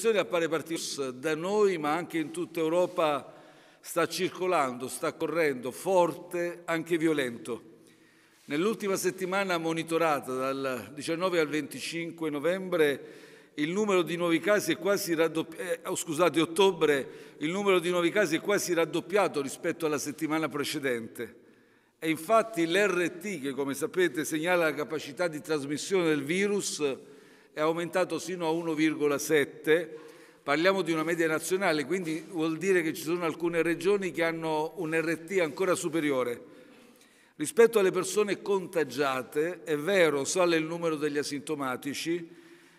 situazione appare partita da noi, ma anche in tutta Europa sta circolando, sta correndo forte, anche violento. Nell'ultima settimana monitorata dal 19 al 25 novembre il numero di nuovi casi è quasi raddoppiato, eh, oh, scusate, ottobre il numero di nuovi casi è quasi raddoppiato rispetto alla settimana precedente. E infatti l'RT, che come sapete segnala la capacità di trasmissione del virus, è aumentato sino a 1,7. Parliamo di una media nazionale, quindi vuol dire che ci sono alcune regioni che hanno un RT ancora superiore. Rispetto alle persone contagiate, è vero, sale il numero degli asintomatici,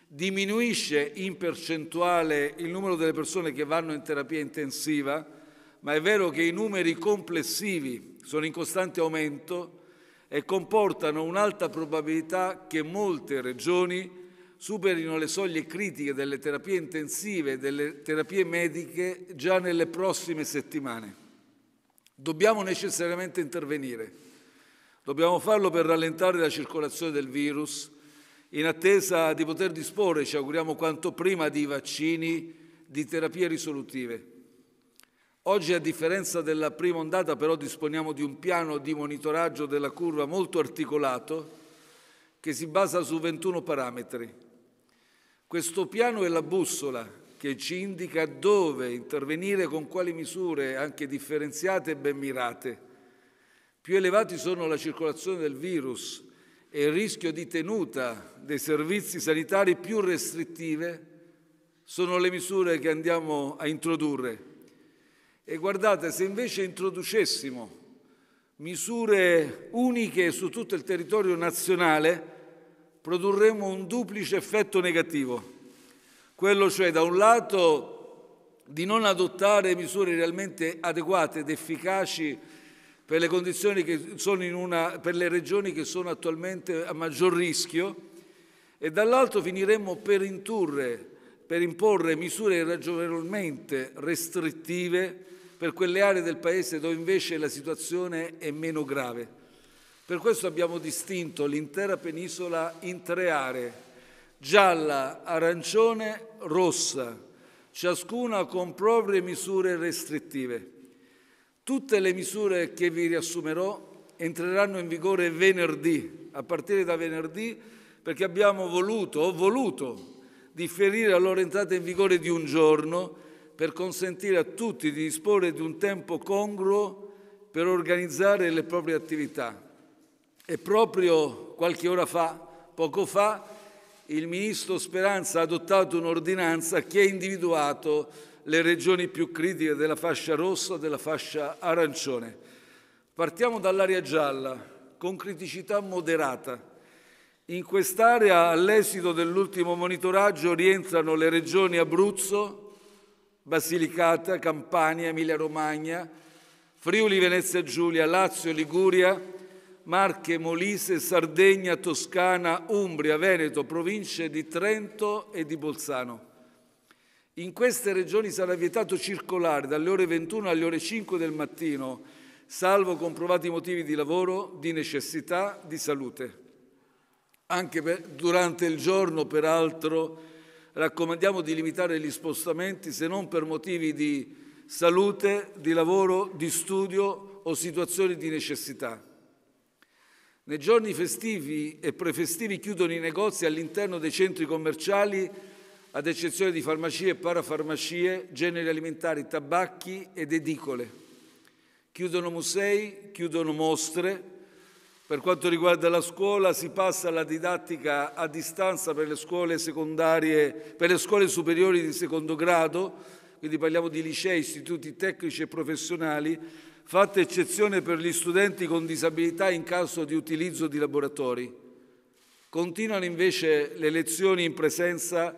diminuisce in percentuale il numero delle persone che vanno in terapia intensiva, ma è vero che i numeri complessivi sono in costante aumento e comportano un'alta probabilità che molte regioni superino le soglie critiche delle terapie intensive e delle terapie mediche già nelle prossime settimane. Dobbiamo necessariamente intervenire. Dobbiamo farlo per rallentare la circolazione del virus, in attesa di poter disporre, ci auguriamo quanto prima, di vaccini, di terapie risolutive. Oggi, a differenza della prima ondata, però disponiamo di un piano di monitoraggio della curva molto articolato che si basa su 21 parametri questo piano è la bussola che ci indica dove intervenire con quali misure, anche differenziate e ben mirate. Più elevati sono la circolazione del virus e il rischio di tenuta dei servizi sanitari più restrittive sono le misure che andiamo a introdurre. E guardate, se invece introducessimo misure uniche su tutto il territorio nazionale, produrremo un duplice effetto negativo, quello cioè da un lato di non adottare misure realmente adeguate ed efficaci per le, condizioni che sono in una, per le regioni che sono attualmente a maggior rischio e dall'altro finiremo per indurre, per imporre misure ragionevolmente restrittive per quelle aree del Paese dove invece la situazione è meno grave. Per questo abbiamo distinto l'intera penisola in tre aree, gialla, arancione, rossa, ciascuna con proprie misure restrittive. Tutte le misure che vi riassumerò entreranno in vigore venerdì, a partire da venerdì, perché abbiamo voluto, ho voluto, differire la loro entrata in vigore di un giorno per consentire a tutti di disporre di un tempo congruo per organizzare le proprie attività. E proprio qualche ora fa, poco fa, il ministro Speranza ha adottato un'ordinanza che ha individuato le regioni più critiche della fascia rossa e della fascia arancione. Partiamo dall'area gialla, con criticità moderata. In quest'area, all'esito dell'ultimo monitoraggio, rientrano le regioni Abruzzo, Basilicata, Campania, Emilia-Romagna, Friuli, Venezia Giulia, Lazio, Liguria, Marche, Molise, Sardegna, Toscana, Umbria, Veneto, province di Trento e di Bolzano. In queste regioni sarà vietato circolare dalle ore 21 alle ore 5 del mattino, salvo comprovati motivi di lavoro, di necessità, di salute. Anche per, durante il giorno, peraltro, raccomandiamo di limitare gli spostamenti se non per motivi di salute, di lavoro, di studio o situazioni di necessità. Nei giorni festivi e prefestivi chiudono i negozi all'interno dei centri commerciali ad eccezione di farmacie e parafarmacie, generi alimentari, tabacchi ed edicole. Chiudono musei, chiudono mostre. Per quanto riguarda la scuola, si passa alla didattica a distanza per le scuole secondarie, per le scuole superiori di secondo grado, quindi parliamo di licei, istituti tecnici e professionali, fatta eccezione per gli studenti con disabilità in caso di utilizzo di laboratori. Continuano invece le lezioni in presenza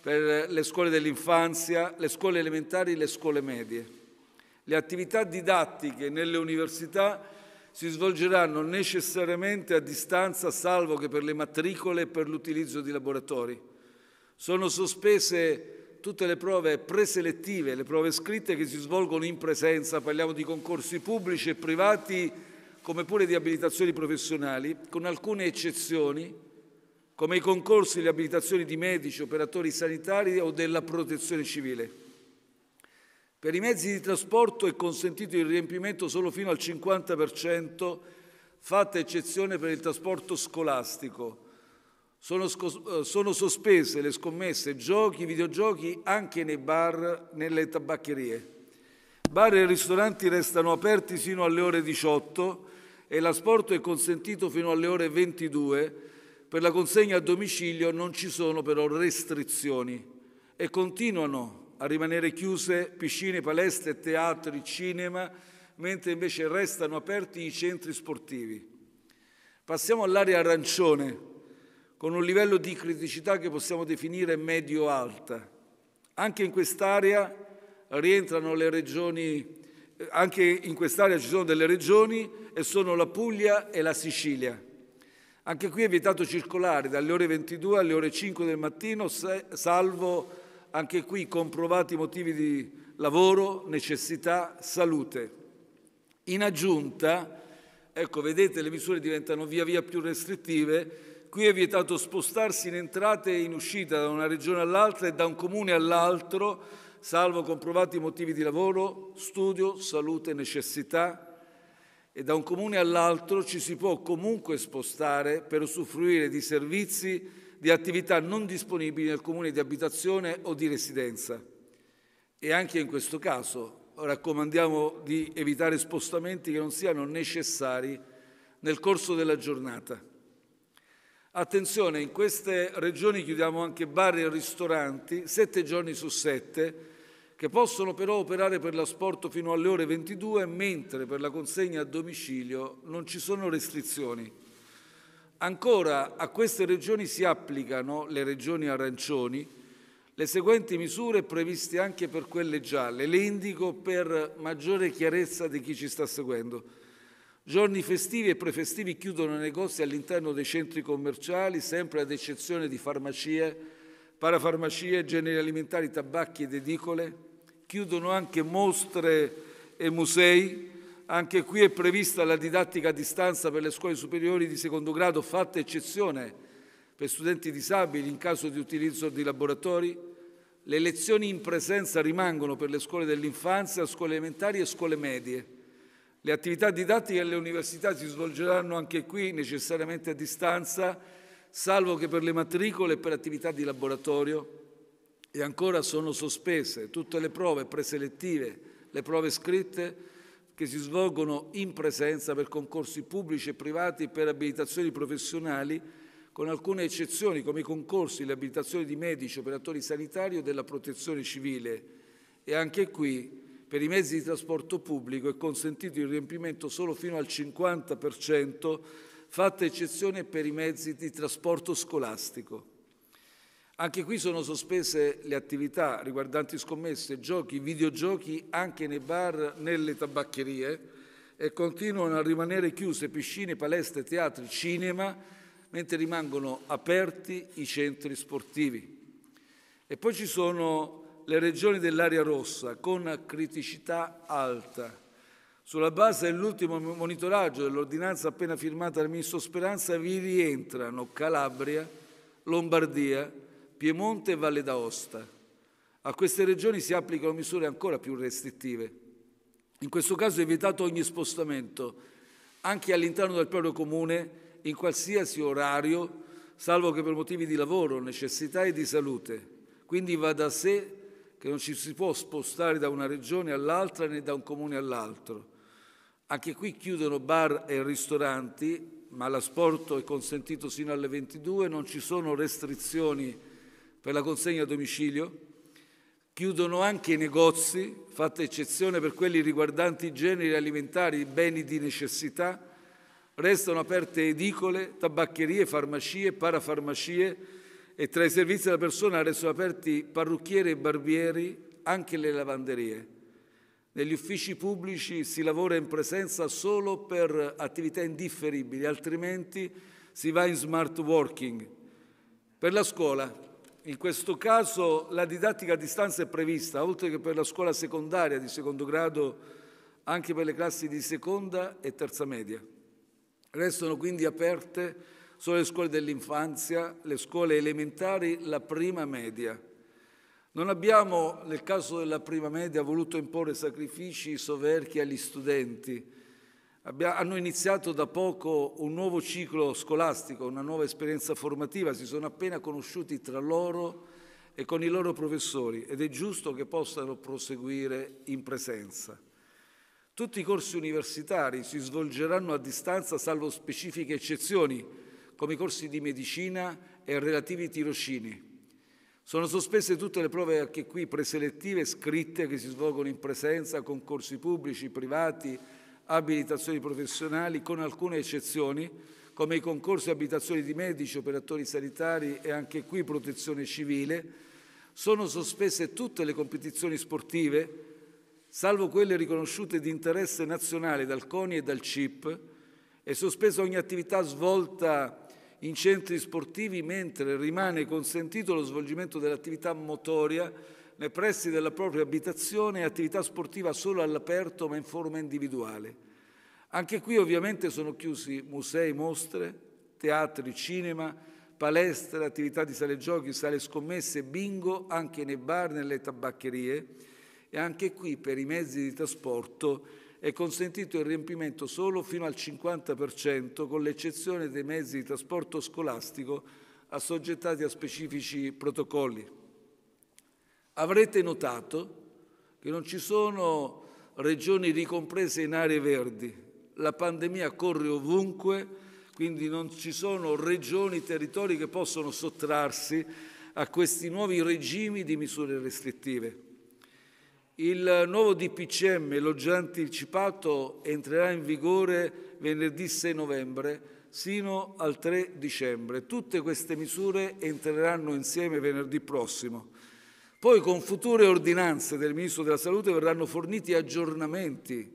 per le scuole dell'infanzia, le scuole elementari e le scuole medie. Le attività didattiche nelle università si svolgeranno necessariamente a distanza, salvo che per le matricole e per l'utilizzo di laboratori. Sono sospese tutte le prove preselettive, le prove scritte che si svolgono in presenza, parliamo di concorsi pubblici e privati, come pure di abilitazioni professionali, con alcune eccezioni, come i concorsi e le abilitazioni di medici, operatori sanitari o della protezione civile. Per i mezzi di trasporto è consentito il riempimento solo fino al 50%, fatta eccezione per il trasporto scolastico, sono, eh, sono sospese le scommesse, giochi, videogiochi anche nei bar, nelle tabaccherie. Bar e ristoranti restano aperti fino alle ore 18 e l'asporto è consentito fino alle ore 22. Per la consegna a domicilio non ci sono però restrizioni e continuano a rimanere chiuse piscine, palestre, teatri, cinema, mentre invece restano aperti i centri sportivi. Passiamo all'area arancione con un livello di criticità che possiamo definire medio-alta. Anche in quest'area rientrano le regioni, eh, anche in quest'area ci sono delle regioni e sono la Puglia e la Sicilia. Anche qui è vietato circolare dalle ore 22 alle ore 5 del mattino, salvo anche qui comprovati motivi di lavoro, necessità, salute. In aggiunta, ecco, vedete, le misure diventano via via più restrittive Qui è vietato spostarsi in entrata e in uscita da una regione all'altra e da un comune all'altro, salvo comprovati motivi di lavoro, studio, salute, necessità. E da un comune all'altro ci si può comunque spostare per usufruire di servizi, di attività non disponibili nel comune di abitazione o di residenza. E anche in questo caso raccomandiamo di evitare spostamenti che non siano necessari nel corso della giornata. Attenzione, in queste regioni chiudiamo anche bar e ristoranti, sette giorni su sette, che possono però operare per l'asporto fino alle ore 22, mentre per la consegna a domicilio non ci sono restrizioni. Ancora, a queste regioni si applicano, le regioni arancioni, le seguenti misure previste anche per quelle gialle. Le indico per maggiore chiarezza di chi ci sta seguendo. Giorni festivi e prefestivi chiudono i negozi all'interno dei centri commerciali, sempre ad eccezione di farmacie, parafarmacie, generi alimentari, tabacchi ed edicole. Chiudono anche mostre e musei. Anche qui è prevista la didattica a distanza per le scuole superiori di secondo grado, fatta eccezione per studenti disabili in caso di utilizzo di laboratori. Le lezioni in presenza rimangono per le scuole dell'infanzia, scuole elementari e scuole medie. Le attività didattiche alle università si svolgeranno anche qui necessariamente a distanza, salvo che per le matricole e per attività di laboratorio. E ancora sono sospese tutte le prove preselettive, le prove scritte che si svolgono in presenza per concorsi pubblici e privati per abilitazioni professionali, con alcune eccezioni come i concorsi le abilitazioni di medici, operatori sanitari o della protezione civile. E anche qui per i mezzi di trasporto pubblico è consentito il riempimento solo fino al 50%, fatta eccezione per i mezzi di trasporto scolastico. Anche qui sono sospese le attività riguardanti scommesse, giochi, videogiochi anche nei bar, nelle tabaccherie e continuano a rimanere chiuse piscine, palestre, teatri, cinema, mentre rimangono aperti i centri sportivi. E poi ci sono le regioni dell'area rossa con criticità alta. Sulla base dell'ultimo monitoraggio dell'ordinanza appena firmata dal Ministro Speranza vi rientrano Calabria, Lombardia, Piemonte e Valle d'Aosta. A queste regioni si applicano misure ancora più restrittive. In questo caso è vietato ogni spostamento, anche all'interno del proprio comune, in qualsiasi orario, salvo che per motivi di lavoro, necessità e di salute. Quindi va da sé che non ci si può spostare da una regione all'altra né da un comune all'altro. Anche qui chiudono bar e ristoranti, ma l'asporto è consentito sino alle 22, non ci sono restrizioni per la consegna a domicilio. Chiudono anche i negozi, fatta eccezione per quelli riguardanti i generi alimentari, i beni di necessità. Restano aperte edicole, tabaccherie, farmacie, parafarmacie, e tra i servizi della persona restano aperti parrucchieri e barbieri, anche le lavanderie. Negli uffici pubblici si lavora in presenza solo per attività indifferibili, altrimenti si va in smart working. Per la scuola, in questo caso la didattica a distanza è prevista, oltre che per la scuola secondaria di secondo grado, anche per le classi di seconda e terza media. Restano quindi aperte sono le scuole dell'infanzia, le scuole elementari, la prima media. Non abbiamo, nel caso della prima media, voluto imporre sacrifici soverchi agli studenti. Abbia, hanno iniziato da poco un nuovo ciclo scolastico, una nuova esperienza formativa, si sono appena conosciuti tra loro e con i loro professori ed è giusto che possano proseguire in presenza. Tutti i corsi universitari si svolgeranno a distanza salvo specifiche eccezioni, come i corsi di medicina e relativi tirocini. Sono sospese tutte le prove anche qui preselettive scritte che si svolgono in presenza, concorsi pubblici, privati, abilitazioni professionali, con alcune eccezioni, come i concorsi abitazioni di medici, operatori sanitari e anche qui protezione civile. Sono sospese tutte le competizioni sportive, salvo quelle riconosciute di interesse nazionale dal CONI e dal CIP, è sospesa ogni attività svolta in centri sportivi, mentre rimane consentito lo svolgimento dell'attività motoria nei pressi della propria abitazione e attività sportiva solo all'aperto ma in forma individuale. Anche qui ovviamente sono chiusi musei, mostre, teatri, cinema, palestre, attività di sale giochi, sale scommesse, bingo, anche nei bar, nelle tabaccherie e anche qui per i mezzi di trasporto è consentito il riempimento solo fino al 50%, con l'eccezione dei mezzi di trasporto scolastico assoggettati a specifici protocolli. Avrete notato che non ci sono regioni ricomprese in aree verdi. La pandemia corre ovunque, quindi non ci sono regioni, territori che possono sottrarsi a questi nuovi regimi di misure restrittive. Il nuovo DPCM, l'ho già anticipato, entrerà in vigore venerdì 6 novembre sino al 3 dicembre. Tutte queste misure entreranno insieme venerdì prossimo. Poi con future ordinanze del Ministro della Salute verranno forniti aggiornamenti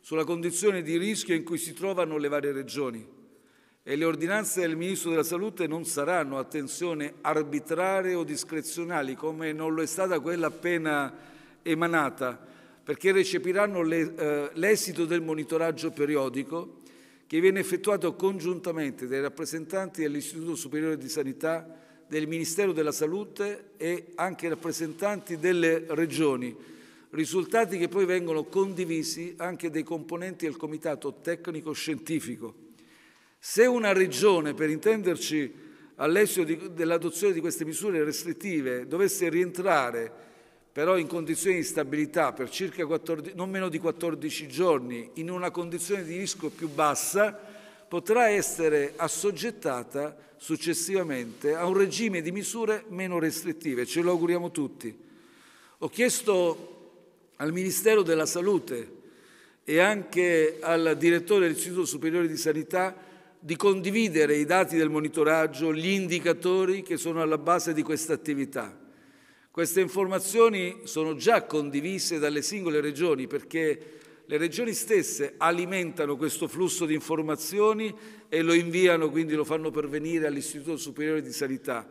sulla condizione di rischio in cui si trovano le varie regioni e le ordinanze del Ministro della Salute non saranno, attenzione, arbitrarie o discrezionali come non lo è stata quella appena emanata perché recepiranno eh, l'esito del monitoraggio periodico che viene effettuato congiuntamente dai rappresentanti dell'Istituto Superiore di Sanità, del Ministero della Salute e anche rappresentanti delle regioni, risultati che poi vengono condivisi anche dai componenti del Comitato Tecnico-Scientifico. Se una regione, per intenderci, all'esito dell'adozione di queste misure restrittive dovesse rientrare però in condizioni di stabilità per circa 14, non meno di 14 giorni, in una condizione di rischio più bassa, potrà essere assoggettata successivamente a un regime di misure meno restrittive. Ce lo auguriamo tutti. Ho chiesto al Ministero della Salute e anche al direttore dell'Istituto Superiore di Sanità di condividere i dati del monitoraggio, gli indicatori che sono alla base di questa attività. Queste informazioni sono già condivise dalle singole regioni perché le regioni stesse alimentano questo flusso di informazioni e lo inviano, quindi lo fanno pervenire all'Istituto Superiore di Sanità.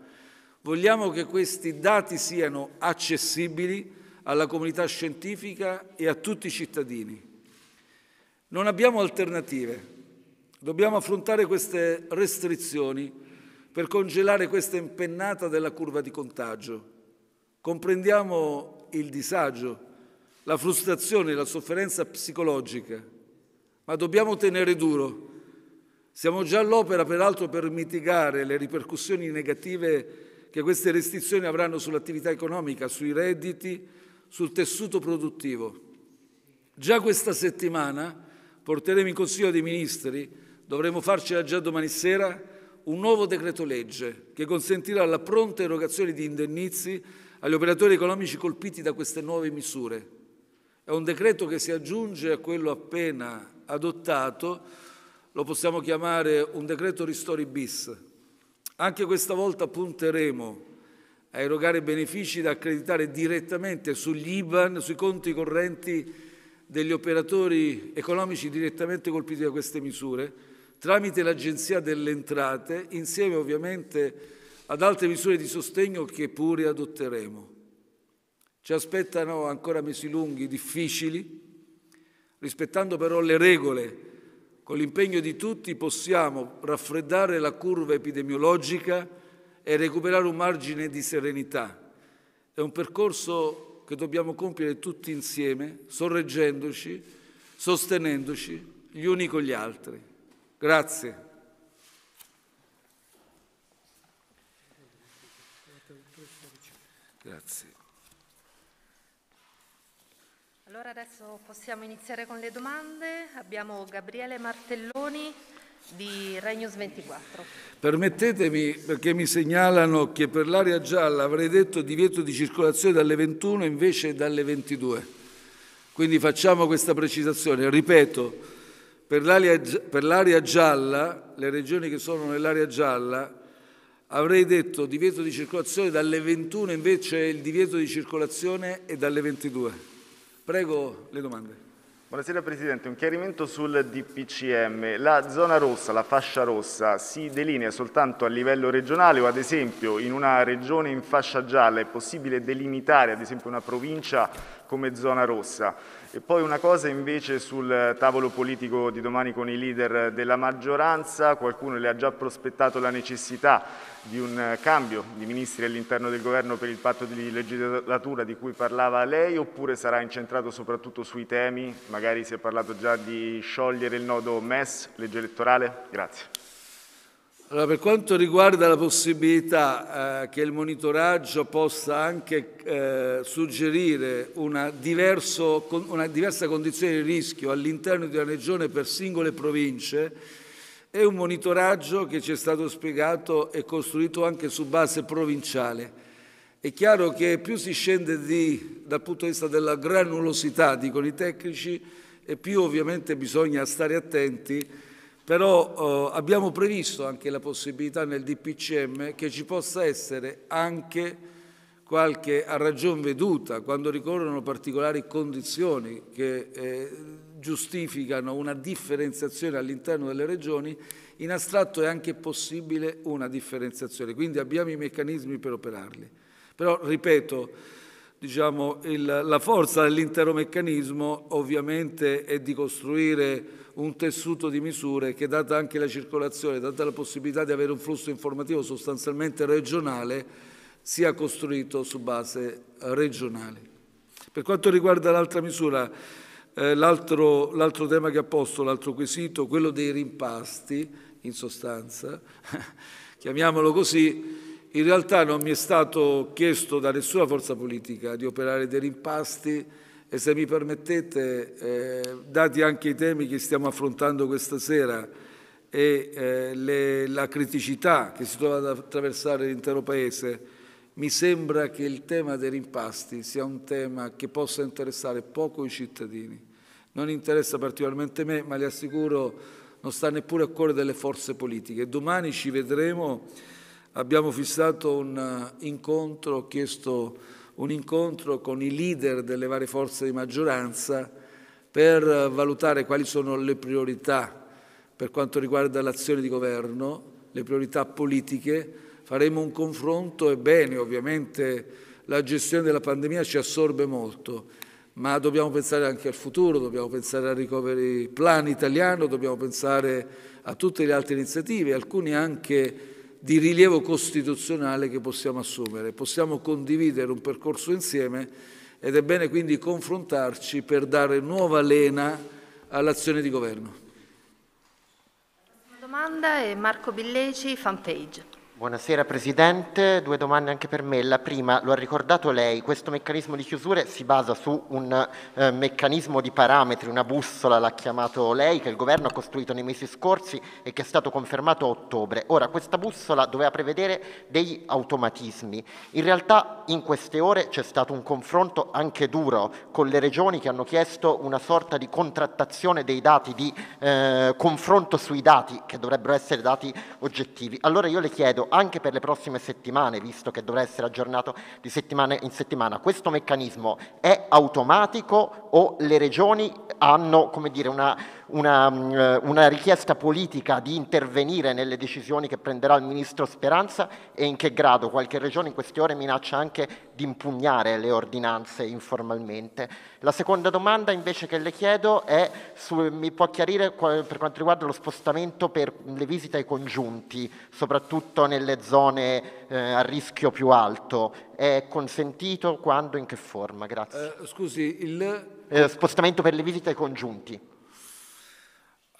Vogliamo che questi dati siano accessibili alla comunità scientifica e a tutti i cittadini. Non abbiamo alternative. Dobbiamo affrontare queste restrizioni per congelare questa impennata della curva di contagio Comprendiamo il disagio, la frustrazione, la sofferenza psicologica, ma dobbiamo tenere duro. Siamo già all'opera, peraltro, per mitigare le ripercussioni negative che queste restrizioni avranno sull'attività economica, sui redditi, sul tessuto produttivo. Già questa settimana porteremo in Consiglio dei Ministri, dovremo farcela già domani sera, un nuovo decreto legge che consentirà la pronta erogazione di indennizi agli operatori economici colpiti da queste nuove misure. È un decreto che si aggiunge a quello appena adottato, lo possiamo chiamare un decreto ristori bis. Anche questa volta punteremo a erogare benefici da accreditare direttamente sugli IBAN, sui conti correnti degli operatori economici direttamente colpiti da queste misure, tramite l'Agenzia delle Entrate, insieme ovviamente ad altre misure di sostegno che pure adotteremo. Ci aspettano ancora mesi lunghi, difficili, rispettando però le regole. Con l'impegno di tutti possiamo raffreddare la curva epidemiologica e recuperare un margine di serenità. È un percorso che dobbiamo compiere tutti insieme, sorreggendoci, sostenendoci gli uni con gli altri. Grazie. Grazie. Allora adesso possiamo iniziare con le domande. Abbiamo Gabriele Martelloni di Regnus 24. Permettetemi, perché mi segnalano che per l'area gialla avrei detto divieto di circolazione dalle 21 invece dalle 22. Quindi facciamo questa precisazione. Ripeto, per l'area, per l'area gialla, le regioni che sono nell'area gialla, avrei detto divieto di circolazione, dalle 21 invece il divieto di circolazione è dalle 22. Prego le domande. Buonasera Presidente, un chiarimento sul DPCM. La zona rossa, la fascia rossa, si delinea soltanto a livello regionale o ad esempio in una regione in fascia gialla è possibile delimitare ad esempio una provincia come zona rossa? E poi una cosa invece sul tavolo politico di domani con i leader della maggioranza, qualcuno le ha già prospettato la necessità di un cambio di ministri all'interno del governo per il patto di legislatura di cui parlava lei oppure sarà incentrato soprattutto sui temi, magari si è parlato già di sciogliere il nodo MES, legge elettorale? Grazie. Allora, per quanto riguarda la possibilità eh, che il monitoraggio possa anche eh, suggerire una, diverso, una, diversa condizione di rischio all'interno di una regione per singole province, è un monitoraggio che ci è stato spiegato e costruito anche su base provinciale. È chiaro che più si scende di, dal punto di vista della granulosità, dicono i tecnici, e più ovviamente bisogna stare attenti però eh, abbiamo previsto anche la possibilità nel DPCM che ci possa essere anche qualche a ragion veduta, quando ricorrono particolari condizioni che eh, giustificano una differenziazione all'interno delle regioni, in astratto è anche possibile una differenziazione, quindi abbiamo i meccanismi per operarli. Però, ripeto, diciamo, il, la forza dell'intero meccanismo ovviamente è di costruire un tessuto di misure che, data anche la circolazione, data la possibilità di avere un flusso informativo sostanzialmente regionale, sia costruito su base eh, regionale. Per quanto riguarda l'altra misura, eh, l'altro tema che ha posto, l'altro quesito, quello dei rimpasti, in sostanza, chiamiamolo così, in realtà non mi è stato chiesto da nessuna forza politica di operare dei rimpasti, e se mi permettete, eh, dati anche i temi che stiamo affrontando questa sera e eh, le, la criticità che si trova ad attraversare l'intero Paese, mi sembra che il tema dei rimpasti sia un tema che possa interessare poco i cittadini. Non interessa particolarmente me, ma le assicuro non sta neppure a cuore delle forze politiche. Domani ci vedremo, abbiamo fissato un eh, incontro, ho chiesto un incontro con i leader delle varie forze di maggioranza per valutare quali sono le priorità per quanto riguarda l'azione di governo, le priorità politiche. Faremo un confronto e bene, ovviamente la gestione della pandemia ci assorbe molto, ma dobbiamo pensare anche al futuro, dobbiamo pensare al recovery plan italiano, dobbiamo pensare a tutte le altre iniziative, alcune anche di rilievo costituzionale che possiamo assumere. Possiamo condividere un percorso insieme ed è bene quindi confrontarci per dare nuova lena all'azione di governo. La prossima domanda è Marco Billeci, fanpage. Buonasera Presidente, due domande anche per me. La prima, lo ha ricordato lei, questo meccanismo di chiusure si basa su un eh, meccanismo di parametri, una bussola l'ha chiamato lei, che il Governo ha costruito nei mesi scorsi e che è stato confermato a ottobre. Ora, questa bussola doveva prevedere degli automatismi. In realtà in queste ore c'è stato un confronto anche duro con le regioni che hanno chiesto una sorta di contrattazione dei dati, di eh, confronto sui dati, che dovrebbero essere dati oggettivi. Allora io le chiedo, anche per le prossime settimane, visto che dovrà essere aggiornato di settimana in settimana. Questo meccanismo è automatico o le regioni hanno, come dire, una una, mm, una, richiesta politica di intervenire nelle decisioni che prenderà il ministro Speranza e in che grado qualche regione in queste ore minaccia anche di impugnare le ordinanze informalmente. La seconda domanda invece che le chiedo è su, mi può chiarire per quanto riguarda lo spostamento per le visite ai congiunti, soprattutto nelle zone eh, a rischio più alto. È consentito quando, in che forma? Grazie. Uh, scusi, il... Eh, spostamento per le visite ai congiunti.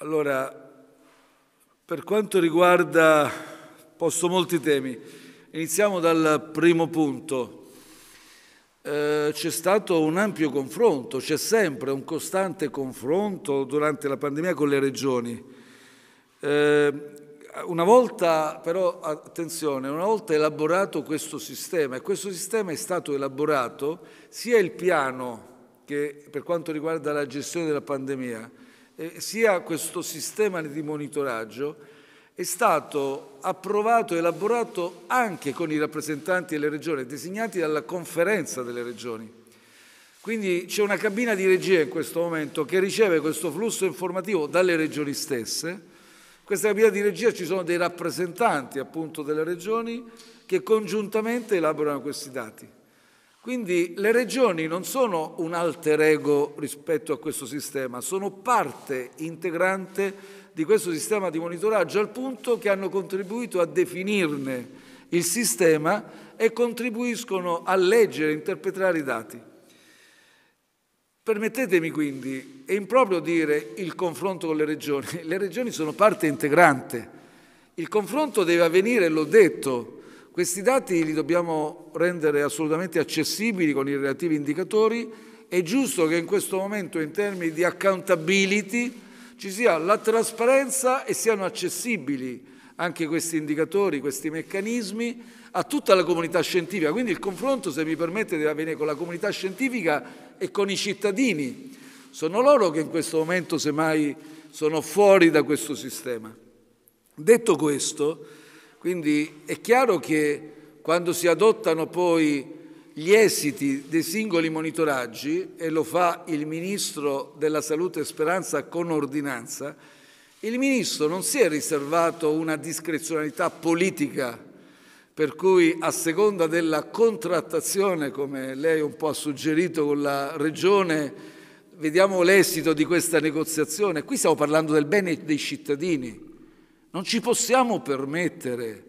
Allora, per quanto riguarda, posto molti temi, iniziamo dal primo punto. Eh, c'è stato un ampio confronto, c'è sempre un costante confronto durante la pandemia con le regioni. Eh, una volta, però, attenzione, una volta elaborato questo sistema, e questo sistema è stato elaborato sia il piano che per quanto riguarda la gestione della pandemia, eh, sia questo sistema di monitoraggio è stato approvato e elaborato anche con i rappresentanti delle regioni, designati dalla conferenza delle regioni. Quindi c'è una cabina di regia in questo momento che riceve questo flusso informativo dalle regioni stesse. In questa cabina di regia ci sono dei rappresentanti appunto delle regioni che congiuntamente elaborano questi dati. Quindi le regioni non sono un alter ego rispetto a questo sistema, sono parte integrante di questo sistema di monitoraggio al punto che hanno contribuito a definirne il sistema e contribuiscono a leggere e interpretare i dati. Permettetemi quindi, è improprio dire il confronto con le regioni, le regioni sono parte integrante, il confronto deve avvenire, l'ho detto, questi dati li dobbiamo rendere assolutamente accessibili con i relativi indicatori. È giusto che in questo momento in termini di accountability ci sia la trasparenza e siano accessibili anche questi indicatori, questi meccanismi a tutta la comunità scientifica. Quindi il confronto, se mi permette, deve avvenire con la comunità scientifica e con i cittadini. Sono loro che in questo momento, semmai, sono fuori da questo sistema. Detto questo, quindi è chiaro che quando si adottano poi gli esiti dei singoli monitoraggi, e lo fa il Ministro della Salute e Speranza con ordinanza, il Ministro non si è riservato una discrezionalità politica per cui a seconda della contrattazione, come lei un po' ha suggerito con la Regione, vediamo l'esito di questa negoziazione. Qui stiamo parlando del bene dei cittadini. Non ci possiamo permettere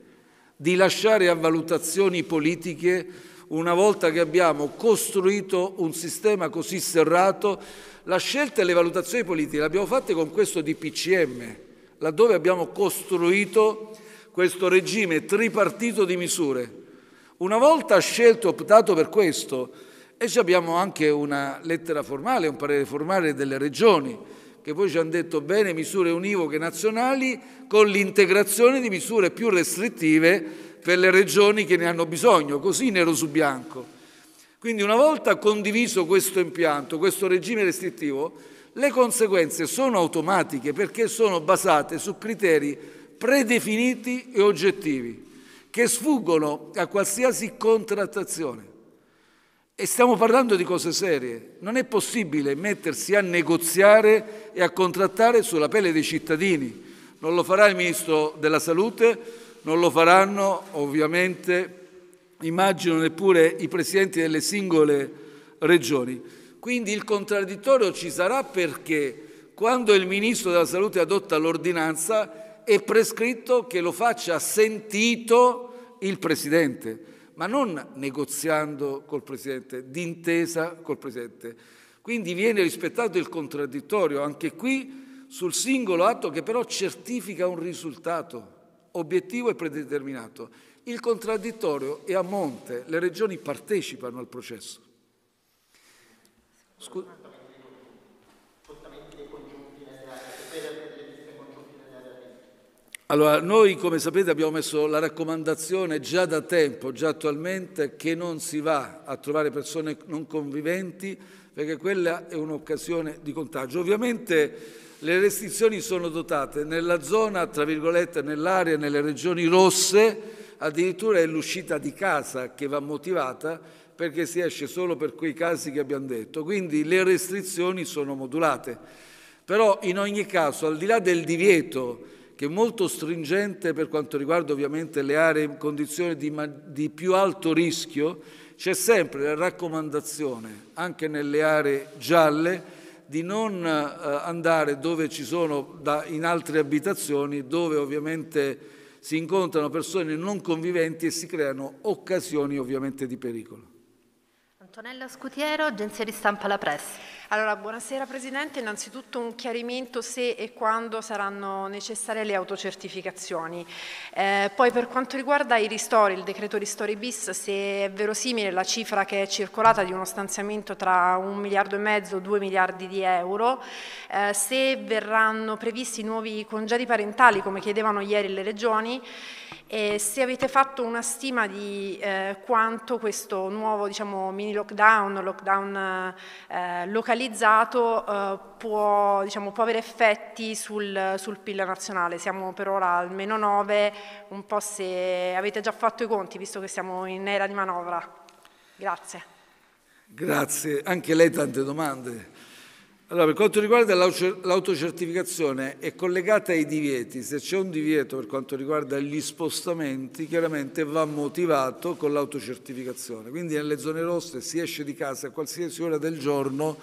di lasciare a valutazioni politiche una volta che abbiamo costruito un sistema così serrato. La scelta e le valutazioni politiche le abbiamo fatte con questo DPCM, laddove abbiamo costruito questo regime tripartito di misure. Una volta scelto e optato per questo, e abbiamo anche una lettera formale, un parere formale delle regioni, che poi ci hanno detto bene misure univoche nazionali con l'integrazione di misure più restrittive per le regioni che ne hanno bisogno, così nero su bianco. Quindi una volta condiviso questo impianto, questo regime restrittivo, le conseguenze sono automatiche perché sono basate su criteri predefiniti e oggettivi che sfuggono a qualsiasi contrattazione. E stiamo parlando di cose serie. Non è possibile mettersi a negoziare e a contrattare sulla pelle dei cittadini. Non lo farà il Ministro della Salute, non lo faranno ovviamente, immagino, neppure i Presidenti delle singole regioni. Quindi il contraddittorio ci sarà perché quando il Ministro della Salute adotta l'ordinanza è prescritto che lo faccia sentito il Presidente ma non negoziando col Presidente, d'intesa col Presidente. Quindi viene rispettato il contraddittorio anche qui sul singolo atto che però certifica un risultato obiettivo e predeterminato. Il contraddittorio è a monte, le regioni partecipano al processo. Scusa. Allora, noi come sapete abbiamo messo la raccomandazione già da tempo, già attualmente, che non si va a trovare persone non conviventi perché quella è un'occasione di contagio. Ovviamente le restrizioni sono dotate nella zona, tra virgolette, nell'area, nelle regioni rosse, addirittura è l'uscita di casa che va motivata perché si esce solo per quei casi che abbiamo detto. Quindi le restrizioni sono modulate. Però in ogni caso, al di là del divieto, che è molto stringente per quanto riguarda ovviamente le aree in condizioni di, di più alto rischio, c'è sempre la raccomandazione, anche nelle aree gialle, di non eh, andare dove ci sono in altre abitazioni, dove ovviamente si incontrano persone non conviventi e si creano occasioni ovviamente di pericolo. Antonella Scutiero, agenzia di stampa La Press. Allora, buonasera Presidente, innanzitutto un chiarimento se e quando saranno necessarie le autocertificazioni. Eh, poi per quanto riguarda i ristori, il decreto ristori bis, se è verosimile la cifra che è circolata di uno stanziamento tra un miliardo e mezzo e due miliardi di euro, eh, se verranno previsti nuovi congedi parentali come chiedevano ieri le regioni, e se avete fatto una stima di eh, quanto questo nuovo diciamo, mini lockdown, lockdown eh, localizzato, realizzato eh, può, diciamo, può, avere effetti sul, sul PIL nazionale. Siamo per ora al meno 9, un po' se avete già fatto i conti, visto che siamo in era di manovra. Grazie. Grazie, anche lei tante domande. Allora, per quanto riguarda l'autocertificazione, è collegata ai divieti. Se c'è un divieto per quanto riguarda gli spostamenti, chiaramente va motivato con l'autocertificazione. Quindi nelle zone rosse si esce di casa a qualsiasi ora del giorno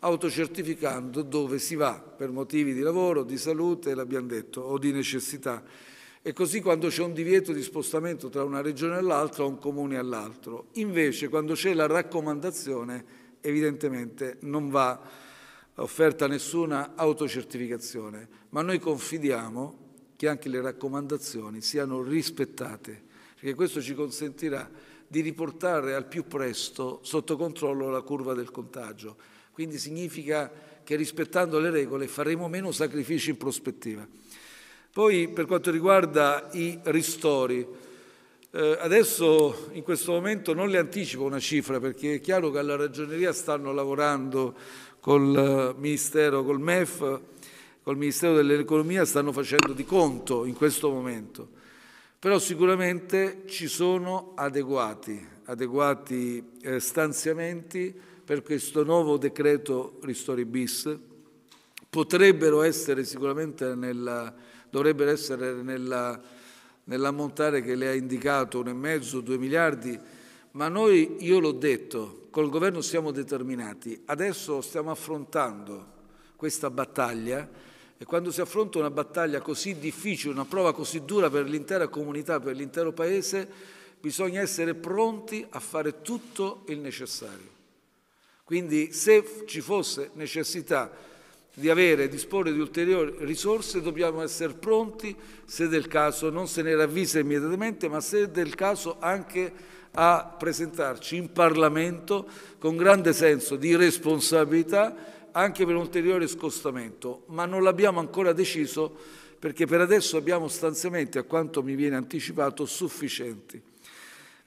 autocertificando dove si va per motivi di lavoro, di salute, l'abbiamo detto, o di necessità. E così quando c'è un divieto di spostamento tra una regione e l'altra, o un comune all'altro. Invece quando c'è la raccomandazione, evidentemente non va offerta nessuna autocertificazione, ma noi confidiamo che anche le raccomandazioni siano rispettate, perché questo ci consentirà di riportare al più presto sotto controllo la curva del contagio. Quindi significa che rispettando le regole faremo meno sacrifici in prospettiva. Poi per quanto riguarda i ristori, eh, adesso in questo momento non le anticipo una cifra perché è chiaro che alla ragioneria stanno lavorando col eh, Ministero, col MEF, col Ministero dell'Economia, stanno facendo di conto in questo momento. Però sicuramente ci sono adeguati, adeguati eh, stanziamenti per questo nuovo decreto Ristori bis potrebbero essere sicuramente nella, dovrebbero essere nella, nell'ammontare che lei ha indicato, un e mezzo, due miliardi, ma noi, io l'ho detto, col governo siamo determinati. Adesso stiamo affrontando questa battaglia e quando si affronta una battaglia così difficile, una prova così dura per l'intera comunità, per l'intero Paese, bisogna essere pronti a fare tutto il necessario. Quindi se ci fosse necessità di avere, disporre di ulteriori risorse, dobbiamo essere pronti, se del caso non se ne ravvisa immediatamente, ma se del caso anche a presentarci in Parlamento con grande senso di responsabilità anche per un ulteriore scostamento, ma non l'abbiamo ancora deciso perché per adesso abbiamo stanziamenti, a quanto mi viene anticipato, sufficienti.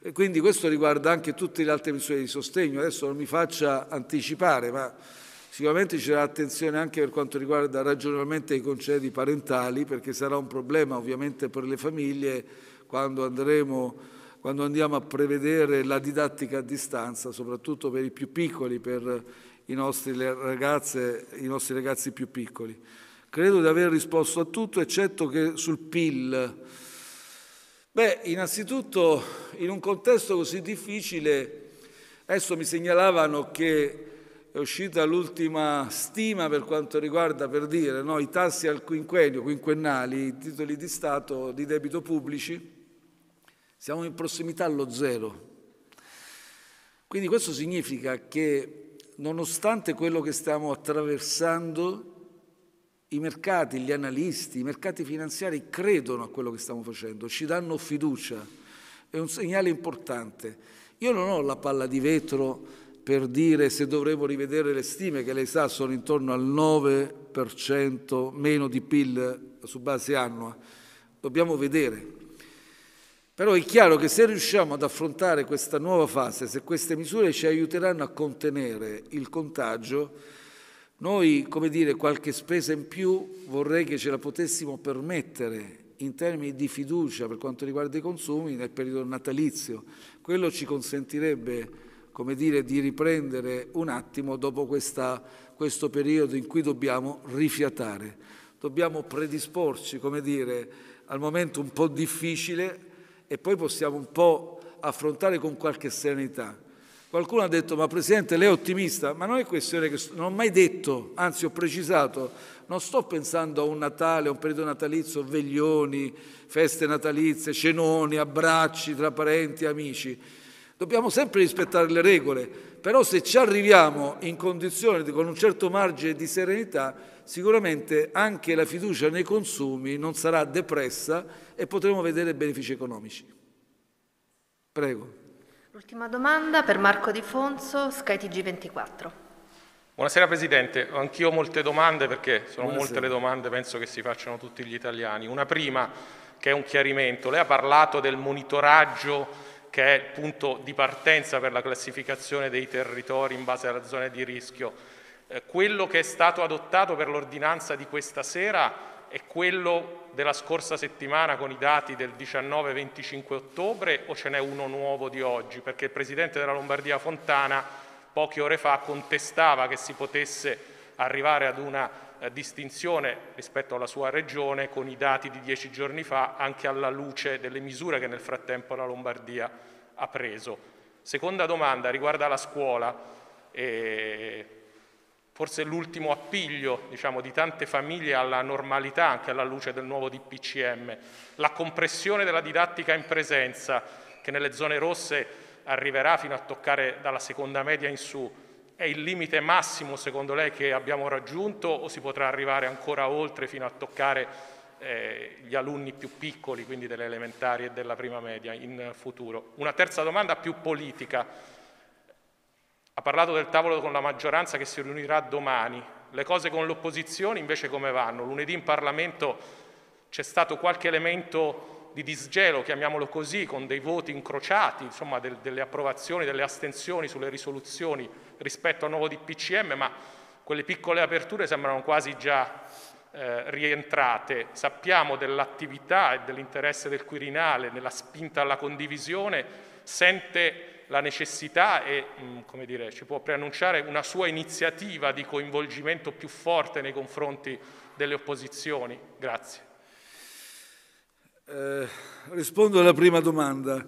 E quindi questo riguarda anche tutte le altre misure di sostegno. Adesso non mi faccia anticipare, ma sicuramente ci sarà attenzione anche per quanto riguarda ragionalmente i concedi parentali, perché sarà un problema ovviamente per le famiglie quando andremo quando andiamo a prevedere la didattica a distanza, soprattutto per i più piccoli, per i nostri, ragazze, i nostri ragazzi più piccoli. Credo di aver risposto a tutto, eccetto che sul PIL Beh, innanzitutto in un contesto così difficile, adesso mi segnalavano che è uscita l'ultima stima per quanto riguarda, per dire, no, i tassi al quinquennio, quinquennali, i titoli di Stato di debito pubblici, siamo in prossimità allo zero. Quindi questo significa che nonostante quello che stiamo attraversando, i mercati, gli analisti, i mercati finanziari credono a quello che stiamo facendo, ci danno fiducia, è un segnale importante. Io non ho la palla di vetro per dire se dovremo rivedere le stime, che lei sa sono intorno al 9% meno di PIL su base annua, dobbiamo vedere. Però è chiaro che se riusciamo ad affrontare questa nuova fase, se queste misure ci aiuteranno a contenere il contagio, noi, come dire, qualche spesa in più vorrei che ce la potessimo permettere in termini di fiducia per quanto riguarda i consumi nel periodo natalizio. Quello ci consentirebbe come dire, di riprendere un attimo dopo questa, questo periodo in cui dobbiamo rifiatare. Dobbiamo predisporci, come dire, al momento un po' difficile e poi possiamo un po' affrontare con qualche serenità. Qualcuno ha detto, ma Presidente, lei è ottimista? Ma non è questione che non ho mai detto, anzi ho precisato, non sto pensando a un Natale, a un periodo natalizio, veglioni, feste natalizie, cenoni, abbracci tra parenti e amici. Dobbiamo sempre rispettare le regole, però se ci arriviamo in condizioni con un certo margine di serenità, sicuramente anche la fiducia nei consumi non sarà depressa e potremo vedere benefici economici. Prego. L'ultima domanda per Marco Di Fonso, skytg 24 Buonasera Presidente, anch'io ho molte domande perché sono Buonasera. molte le domande, penso che si facciano tutti gli italiani. Una prima che è un chiarimento, lei ha parlato del monitoraggio che è il punto di partenza per la classificazione dei territori in base alla zona di rischio. Eh, quello che è stato adottato per l'ordinanza di questa sera è quello della scorsa settimana con i dati del 19-25 ottobre o ce n'è uno nuovo di oggi? Perché il Presidente della Lombardia Fontana poche ore fa contestava che si potesse arrivare ad una eh, distinzione rispetto alla sua regione con i dati di dieci giorni fa anche alla luce delle misure che nel frattempo la Lombardia ha preso. Seconda domanda riguarda la scuola. Eh, forse l'ultimo appiglio diciamo, di tante famiglie alla normalità, anche alla luce del nuovo DPCM, la compressione della didattica in presenza, che nelle zone rosse arriverà fino a toccare dalla seconda media in su, è il limite massimo secondo lei che abbiamo raggiunto o si potrà arrivare ancora oltre fino a toccare eh, gli alunni più piccoli, quindi delle elementari e della prima media in futuro? Una terza domanda più politica ha parlato del tavolo con la maggioranza che si riunirà domani. Le cose con l'opposizione invece come vanno? Lunedì in Parlamento c'è stato qualche elemento di disgelo, chiamiamolo così, con dei voti incrociati, insomma del, delle approvazioni, delle astensioni sulle risoluzioni rispetto al nuovo DPCM, ma quelle piccole aperture sembrano quasi già eh, rientrate. Sappiamo dell'attività e dell'interesse del Quirinale, nella spinta alla condivisione, sente la necessità e, mm, come dire, ci può preannunciare una sua iniziativa di coinvolgimento più forte nei confronti delle opposizioni? Grazie. Eh, rispondo alla prima domanda.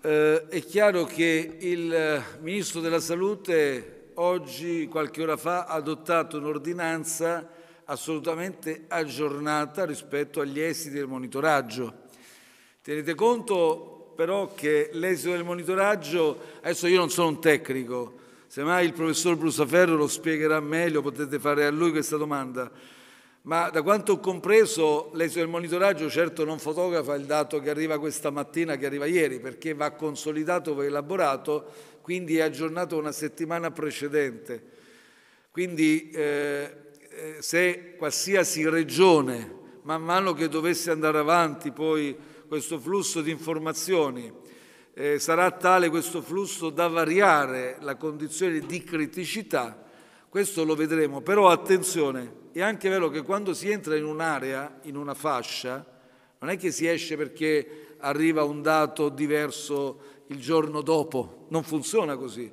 Eh, è chiaro che il eh, Ministro della Salute oggi, qualche ora fa, ha adottato un'ordinanza assolutamente aggiornata rispetto agli esiti del monitoraggio. Tenete conto però che l'esito del monitoraggio, adesso io non sono un tecnico, semmai il professor Brusaferro lo spiegherà meglio, potete fare a lui questa domanda, ma da quanto ho compreso l'esito del monitoraggio certo non fotografa il dato che arriva questa mattina, che arriva ieri, perché va consolidato, va elaborato, quindi è aggiornato una settimana precedente. Quindi eh, eh se qualsiasi regione, man mano che dovesse andare avanti poi questo flusso di informazioni eh, sarà tale questo flusso da variare la condizione di criticità, questo lo vedremo. Però attenzione, è anche vero che quando si entra in un'area, in una fascia, non è che si esce perché arriva un dato diverso il giorno dopo, non funziona così.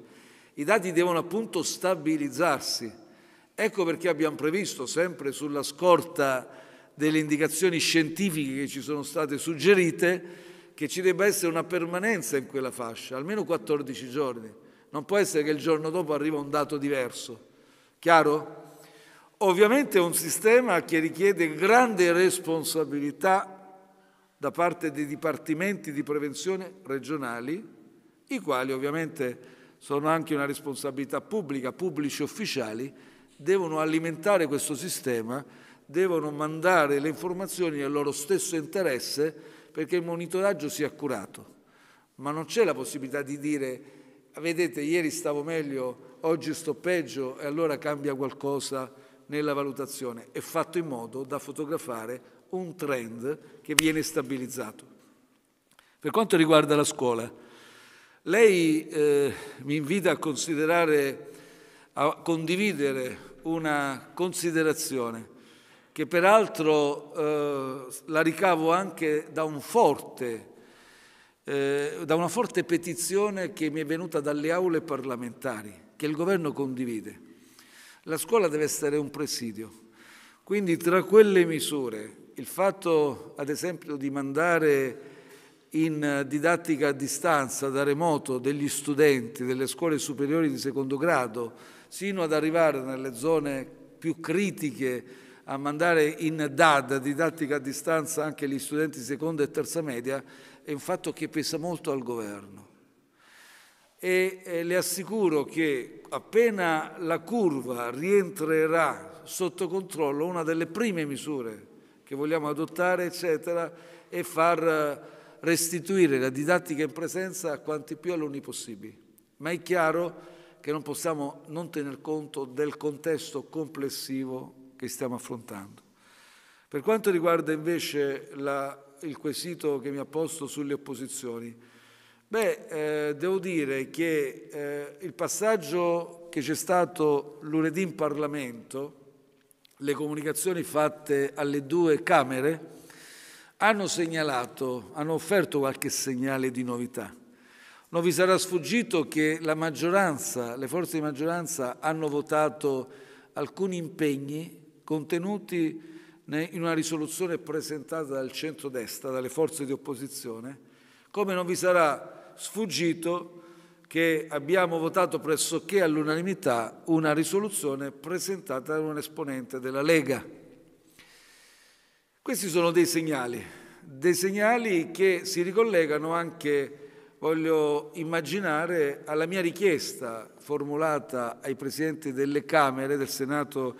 I dati devono appunto stabilizzarsi. Ecco perché abbiamo previsto sempre sulla scorta delle indicazioni scientifiche che ci sono state suggerite, che ci debba essere una permanenza in quella fascia, almeno 14 giorni. Non può essere che il giorno dopo arriva un dato diverso. Chiaro? Ovviamente è un sistema che richiede grande responsabilità da parte dei dipartimenti di prevenzione regionali, i quali ovviamente sono anche una responsabilità pubblica, pubblici ufficiali, devono alimentare questo sistema devono mandare le informazioni al loro stesso interesse perché il monitoraggio sia accurato. Ma non c'è la possibilità di dire, vedete, ieri stavo meglio, oggi sto peggio e allora cambia qualcosa nella valutazione. È fatto in modo da fotografare un trend che viene stabilizzato. Per quanto riguarda la scuola, lei eh, mi invita a considerare, a condividere una considerazione che peraltro eh, la ricavo anche da, un forte, eh, da una forte petizione che mi è venuta dalle aule parlamentari, che il governo condivide. La scuola deve essere un presidio. Quindi tra quelle misure, il fatto ad esempio di mandare in didattica a distanza, da remoto, degli studenti delle scuole superiori di secondo grado, sino ad arrivare nelle zone più critiche a mandare in DAD, didattica a distanza, anche gli studenti di seconda e terza media, è un fatto che pesa molto al governo. E, le assicuro che appena la curva rientrerà sotto controllo, una delle prime misure che vogliamo adottare, eccetera, è far restituire la didattica in presenza a quanti più alunni possibili. Ma è chiaro che non possiamo non tener conto del contesto complessivo che stiamo affrontando. Per quanto riguarda invece la, il quesito che mi ha posto sulle opposizioni, beh, eh, devo dire che eh, il passaggio che c'è stato lunedì in Parlamento, le comunicazioni fatte alle due Camere, hanno segnalato, hanno offerto qualche segnale di novità. Non vi sarà sfuggito che la maggioranza, le forze di maggioranza hanno votato alcuni impegni contenuti in una risoluzione presentata dal centrodestra, dalle forze di opposizione, come non vi sarà sfuggito che abbiamo votato pressoché all'unanimità una risoluzione presentata da un esponente della Lega. Questi sono dei segnali, dei segnali che si ricollegano anche, voglio immaginare, alla mia richiesta formulata ai presidenti delle Camere, del Senato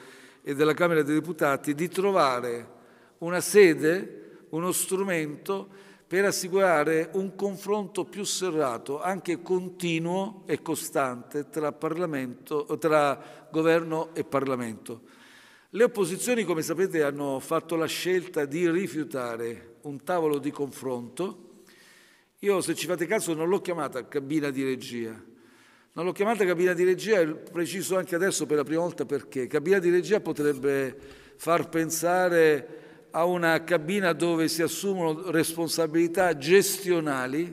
e della Camera dei Deputati di trovare una sede, uno strumento per assicurare un confronto più serrato, anche continuo e costante tra, tra governo e Parlamento. Le opposizioni, come sapete, hanno fatto la scelta di rifiutare un tavolo di confronto. Io, se ci fate caso, non l'ho chiamata cabina di regia, non l'ho chiamata cabina di regia, è preciso anche adesso per la prima volta perché. Cabina di regia potrebbe far pensare a una cabina dove si assumono responsabilità gestionali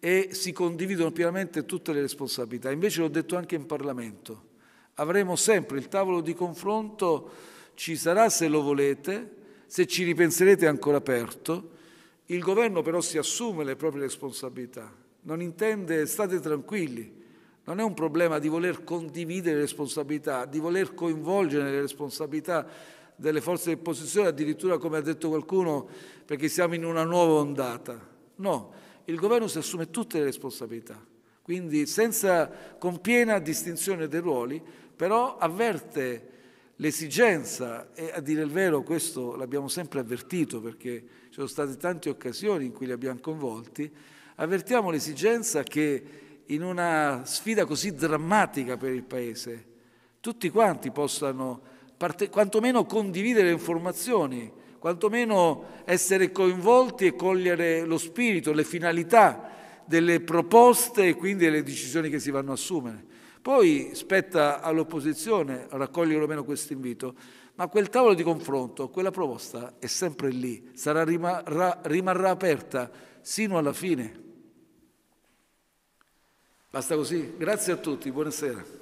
e si condividono pienamente tutte le responsabilità. Invece l'ho detto anche in Parlamento. Avremo sempre il tavolo di confronto, ci sarà se lo volete, se ci ripenserete è ancora aperto. Il governo però si assume le proprie responsabilità, non intende, state tranquilli, non è un problema di voler condividere le responsabilità, di voler coinvolgere le responsabilità delle forze di opposizione, addirittura come ha detto qualcuno, perché siamo in una nuova ondata. No, il governo si assume tutte le responsabilità, quindi senza, con piena distinzione dei ruoli, però avverte l'esigenza, e a dire il vero questo l'abbiamo sempre avvertito perché ci sono state tante occasioni in cui li abbiamo coinvolti, avvertiamo l'esigenza che in una sfida così drammatica per il Paese, tutti quanti possano parte- quantomeno condividere le informazioni, quantomeno essere coinvolti e cogliere lo spirito, le finalità delle proposte e quindi delle decisioni che si vanno a assumere. Poi spetta all'opposizione raccogliere o meno questo invito, ma quel tavolo di confronto, quella proposta è sempre lì, sarà, rimarrà aperta sino alla fine. Basta così. Grazie a tutti, buonasera.